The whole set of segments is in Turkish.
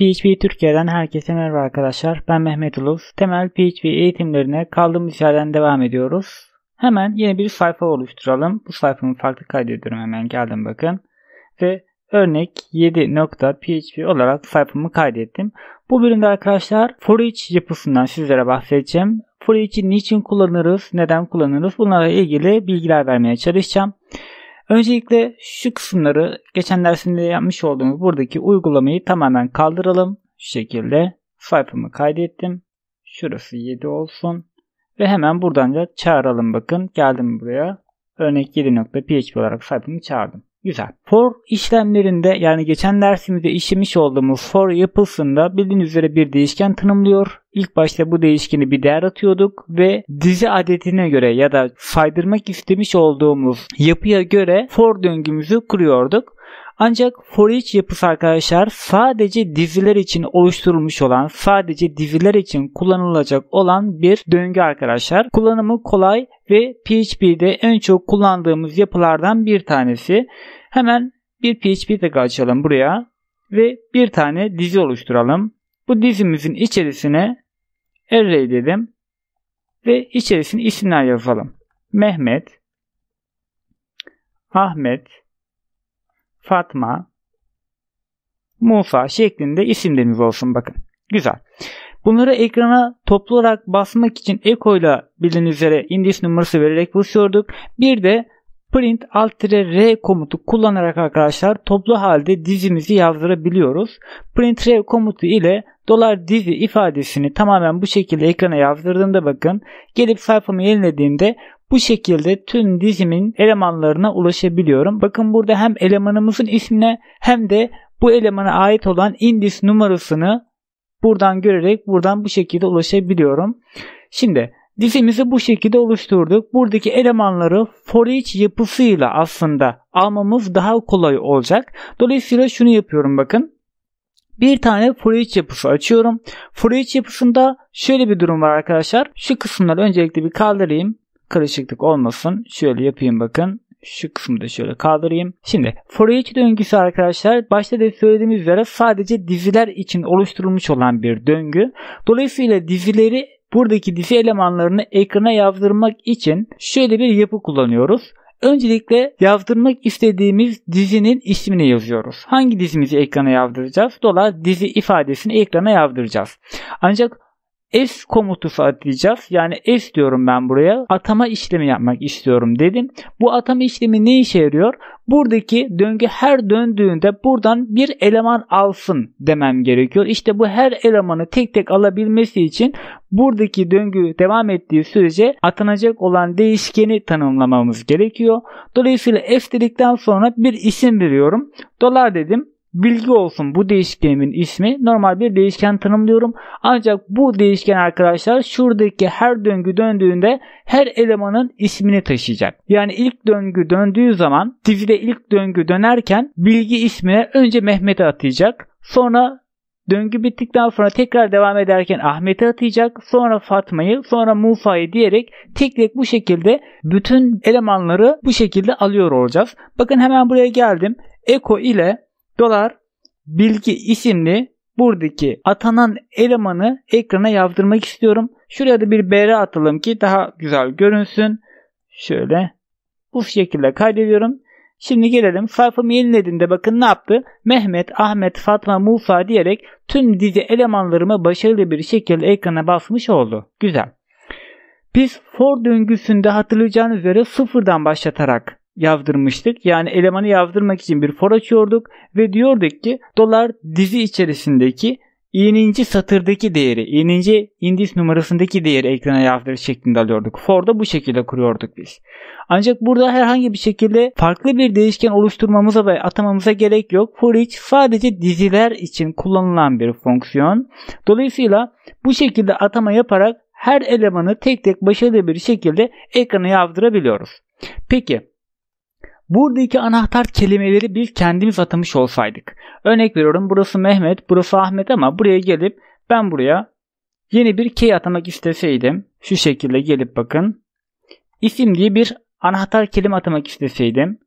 PHP Türkiye'den herkese merhaba arkadaşlar. Ben Mehmet Ulus. Temel PHP eğitimlerine kaldığımız yerden devam ediyoruz. Hemen yeni bir sayfa oluşturalım. Bu sayfamı farklı kaydediyorum hemen geldim bakın. Ve örnek 7.php olarak sayfamı kaydettim. Bu bölümde arkadaşlar for each yapısından sizlere bahsedeceğim. For each'i niçin kullanırız, neden kullanırız bunlara ilgili bilgiler vermeye çalışacağım. Öncelikle şu kısımları geçen dersimde yapmış olduğumuz buradaki uygulamayı tamamen kaldıralım. Şu şekilde sayfamı kaydettim. Şurası 7 olsun. Ve hemen buradan da çağıralım bakın. Geldim buraya. Örnek 7.php olarak sayfamı çağırdım. Güzel. For işlemlerinde yani geçen dersimizde işlemiş olduğumuz for yapısında bildiğiniz üzere bir değişken tanımlıyor. İlk başta bu değişkeni bir değer atıyorduk ve dizi adetine göre ya da saydırmak istemiş olduğumuz yapıya göre for döngümüzü kuruyorduk. Ancak for each yapısı arkadaşlar sadece diziler için oluşturulmuş olan, sadece diziler için kullanılacak olan bir döngü arkadaşlar. Kullanımı kolay ve PHP'de en çok kullandığımız yapılardan bir tanesi. Hemen bir PHP tag açalım buraya ve bir tane dizi oluşturalım. Bu dizimizin içerisine array dedim ve içerisine isimler yazalım. Mehmet, Ahmet, Fatma, Musa şeklinde isimlerimiz olsun bakın. Güzel. Bunları ekrana toplu olarak basmak için Eko ile bildiğiniz üzere indis numarası vererek buluşuyorduk. Bir de print alt r komutu kullanarak arkadaşlar toplu halde dizimizi yazdırabiliyoruz. Print r komutu ile dolar dizi ifadesini tamamen bu şekilde ekrana yazdırdığımda bakın gelip sayfamı yenilediğimde bu şekilde tüm dizimin elemanlarına ulaşabiliyorum. Bakın burada hem elemanımızın ismine hem de bu elemana ait olan indis numarasını buradan görerek buradan bu şekilde ulaşabiliyorum. Şimdi dizimizi bu şekilde oluşturduk. Buradaki elemanları for each yapısıyla aslında almamız daha kolay olacak. Dolayısıyla şunu yapıyorum bakın bir tane for each yapısı açıyorum. For each yapısında şöyle bir durum var arkadaşlar. Şu kısımları öncelikle bir kaldırayım karışıklık olmasın. Şöyle yapayım bakın. Şu kısmı da şöyle kaldırayım. Şimdi for each döngüsü arkadaşlar başta da söylediğimiz üzere sadece diziler için oluşturulmuş olan bir döngü. Dolayısıyla dizileri buradaki dizi elemanlarını ekrana yazdırmak için şöyle bir yapı kullanıyoruz. Öncelikle yazdırmak istediğimiz dizinin ismini yazıyoruz. Hangi dizimizi ekrana yazdıracağız? Dolar dizi ifadesini ekrana yazdıracağız. Ancak S komutu atayacağız. Yani S diyorum ben buraya. Atama işlemi yapmak istiyorum dedim. Bu atama işlemi ne işe yarıyor? Buradaki döngü her döndüğünde buradan bir eleman alsın demem gerekiyor. İşte bu her elemanı tek tek alabilmesi için buradaki döngü devam ettiği sürece atanacak olan değişkeni tanımlamamız gerekiyor. Dolayısıyla f dedikten sonra bir isim veriyorum. Dolar dedim bilgi olsun bu değişkenimin ismi normal bir değişken tanımlıyorum. Ancak bu değişken arkadaşlar şuradaki her döngü döndüğünde her elemanın ismini taşıyacak. Yani ilk döngü döndüğü zaman dizide ilk döngü dönerken bilgi ismine önce Mehmet'i atayacak. Sonra döngü bittikten sonra tekrar devam ederken Ahmet'i atayacak. Sonra Fatma'yı, sonra Mufa'yı diyerek tek tek bu şekilde bütün elemanları bu şekilde alıyor olacağız. Bakın hemen buraya geldim. Eko ile dolar bilgi isimli buradaki atanan elemanı ekrana yazdırmak istiyorum. Şuraya da bir BR atalım ki daha güzel görünsün. Şöyle bu şekilde kaydediyorum. Şimdi gelelim sayfamı yenilediğimde bakın ne yaptı? Mehmet, Ahmet, Fatma, Musa diyerek tüm dizi elemanlarımı başarılı bir şekilde ekrana basmış oldu. Güzel. Biz for döngüsünde hatırlayacağınız üzere sıfırdan başlatarak yavdırmıştık. Yani elemanı yavdırmak için bir for açıyorduk ve diyorduk ki dolar dizi içerisindeki ininci satırdaki değeri, ininci indis numarasındaki değeri ekrana yavdır şeklinde alıyorduk. For da bu şekilde kuruyorduk biz. Ancak burada herhangi bir şekilde farklı bir değişken oluşturmamıza ve atamamıza gerek yok. For each sadece diziler için kullanılan bir fonksiyon. Dolayısıyla bu şekilde atama yaparak her elemanı tek tek başarılı bir şekilde ekrana yavdırabiliyoruz. Peki Buradaki anahtar kelimeleri bir kendimiz atamış olsaydık. Örnek veriyorum burası Mehmet, burası Ahmet ama buraya gelip ben buraya yeni bir key atamak isteseydim. Şu şekilde gelip bakın. İsim diye bir anahtar kelime atamak isteseydim.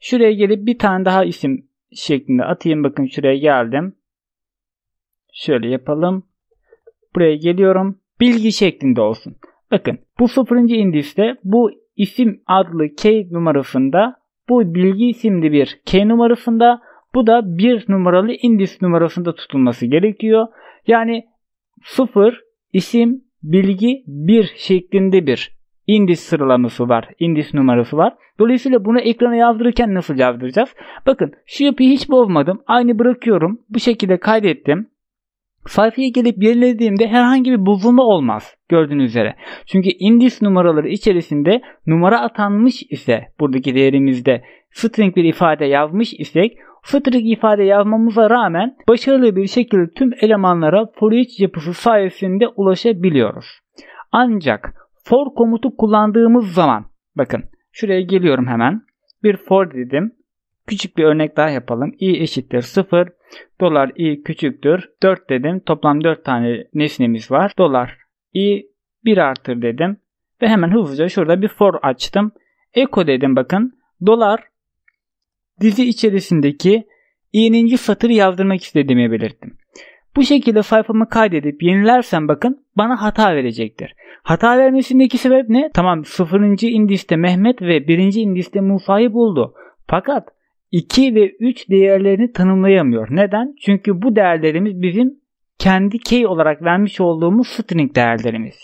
Şuraya gelip bir tane daha isim şeklinde atayım. Bakın şuraya geldim. Şöyle yapalım. Buraya geliyorum. Bilgi şeklinde olsun. Bakın bu sıfırıncı indiste bu isim adlı key numarasında bu bilgi isimli bir K numarasında bu da bir numaralı indis numarasında tutulması gerekiyor. Yani 0 isim bilgi bir şeklinde bir indis sıralaması var. indis numarası var. Dolayısıyla bunu ekrana yazdırırken nasıl yazdıracağız? Bakın şu yapıyı hiç bozmadım. Aynı bırakıyorum. Bu şekilde kaydettim. Sayfaya gelip yenilediğimde herhangi bir bozulma olmaz gördüğünüz üzere. Çünkü indis numaraları içerisinde numara atanmış ise buradaki değerimizde string bir ifade yazmış isek string ifade yazmamıza rağmen başarılı bir şekilde tüm elemanlara for each yapısı sayesinde ulaşabiliyoruz. Ancak for komutu kullandığımız zaman bakın şuraya geliyorum hemen bir for dedim. Küçük bir örnek daha yapalım. i eşittir 0 Dolar i küçüktür. 4 dedim. Toplam 4 tane nesnemiz var. Dolar i 1 artır dedim. Ve hemen hızlıca şurada bir for açtım. Eko dedim bakın. Dolar dizi içerisindeki i'ninci satırı yazdırmak istediğimi belirttim. Bu şekilde sayfamı kaydedip yenilersem bakın bana hata verecektir. Hata vermesindeki sebep ne? Tamam 0. indiste Mehmet ve 1. indiste Musa'yı buldu. Fakat 2 ve 3 değerlerini tanımlayamıyor. Neden? Çünkü bu değerlerimiz bizim kendi key olarak vermiş olduğumuz string değerlerimiz.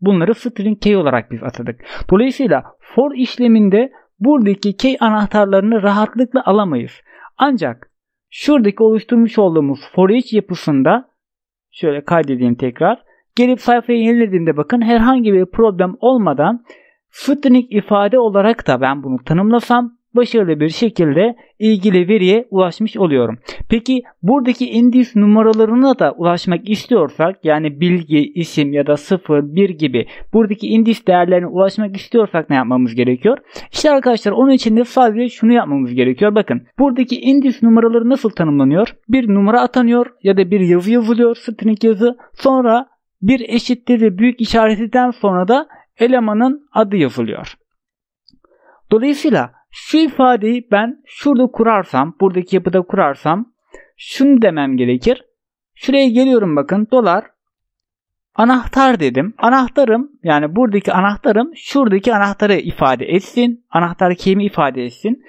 Bunları string key olarak biz atadık. Dolayısıyla for işleminde buradaki key anahtarlarını rahatlıkla alamayız. Ancak şuradaki oluşturmuş olduğumuz for each yapısında şöyle kaydedeyim tekrar. Gelip sayfayı yenilediğimde bakın herhangi bir problem olmadan string ifade olarak da ben bunu tanımlasam başarılı bir şekilde ilgili veriye ulaşmış oluyorum. Peki buradaki indis numaralarına da ulaşmak istiyorsak yani bilgi, isim ya da 0, 1 gibi buradaki indis değerlerine ulaşmak istiyorsak ne yapmamız gerekiyor? İşte arkadaşlar onun için de sadece şunu yapmamız gerekiyor. Bakın buradaki indis numaraları nasıl tanımlanıyor? Bir numara atanıyor ya da bir yazı yazılıyor string yazı. Sonra bir eşittir ve büyük işaretinden sonra da elemanın adı yazılıyor. Dolayısıyla şu ifadeyi ben şurada kurarsam, buradaki yapıda kurarsam şunu demem gerekir. Şuraya geliyorum bakın dolar anahtar dedim. Anahtarım yani buradaki anahtarım şuradaki anahtarı ifade etsin. Anahtar kelime ifade etsin.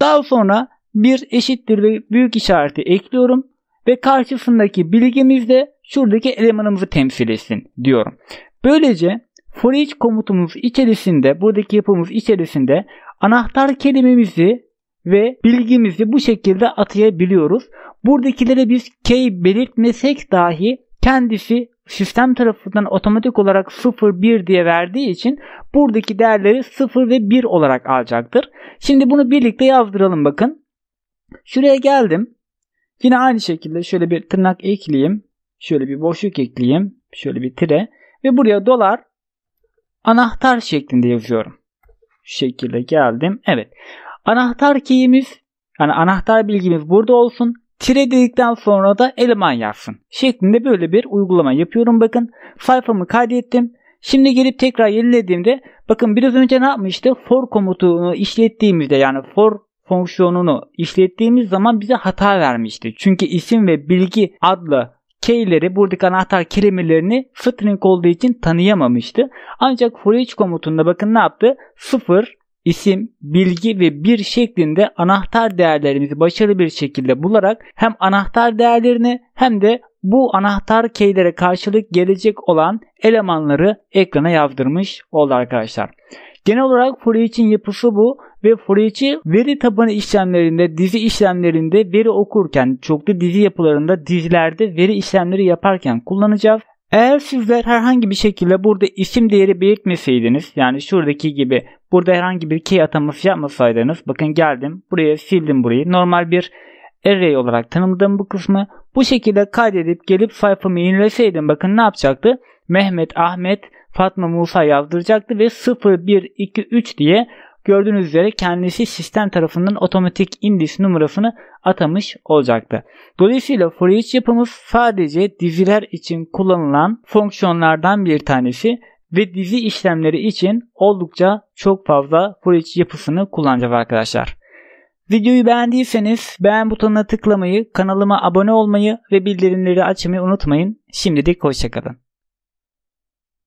Daha sonra bir eşittir ve büyük işareti ekliyorum ve karşısındaki bilgimiz de şuradaki elemanımızı temsil etsin diyorum. Böylece for each komutumuz içerisinde buradaki yapımız içerisinde anahtar kelimemizi ve bilgimizi bu şekilde atayabiliyoruz. Buradakilere biz k belirtmesek dahi kendisi sistem tarafından otomatik olarak 0 1 diye verdiği için buradaki değerleri 0 ve 1 olarak alacaktır. Şimdi bunu birlikte yazdıralım bakın. Şuraya geldim. Yine aynı şekilde şöyle bir tırnak ekleyeyim. Şöyle bir boşluk ekleyeyim. Şöyle bir tire. Ve buraya dolar anahtar şeklinde yazıyorum. Şu şekilde geldim. Evet. Anahtar keyimiz yani anahtar bilgimiz burada olsun. Tire dedikten sonra da eleman yazsın. Şeklinde böyle bir uygulama yapıyorum. Bakın sayfamı kaydettim. Şimdi gelip tekrar yenilediğimde bakın biraz önce ne yapmıştı? For komutunu işlettiğimizde yani for fonksiyonunu işlettiğimiz zaman bize hata vermişti. Çünkü isim ve bilgi adlı keyleri buradaki anahtar kelimelerini string olduğu için tanıyamamıştı. Ancak for each komutunda bakın ne yaptı? 0, isim, bilgi ve bir şeklinde anahtar değerlerimizi başarılı bir şekilde bularak hem anahtar değerlerini hem de bu anahtar keylere karşılık gelecek olan elemanları ekrana yazdırmış oldu arkadaşlar. Genel olarak for için yapısı bu ve forayıcı veri tabanı işlemlerinde, dizi işlemlerinde veri okurken, çoklu dizi yapılarında dizilerde veri işlemleri yaparken kullanacağız. Eğer sizler herhangi bir şekilde burada isim değeri belirtmeseydiniz yani şuradaki gibi burada herhangi bir key ataması yapmasaydınız bakın geldim buraya sildim burayı normal bir array olarak tanımladım bu kısmı bu şekilde kaydedip gelip sayfamı yenileseydim bakın ne yapacaktı Mehmet Ahmet Fatma Musa yazdıracaktı ve 0 1 2 3 diye gördüğünüz üzere kendisi sistem tarafından otomatik indis numarasını atamış olacaktı. Dolayısıyla for each yapımız sadece diziler için kullanılan fonksiyonlardan bir tanesi ve dizi işlemleri için oldukça çok fazla for each yapısını kullanacağız arkadaşlar. Videoyu beğendiyseniz beğen butonuna tıklamayı, kanalıma abone olmayı ve bildirimleri açmayı unutmayın. Şimdilik hoşçakalın.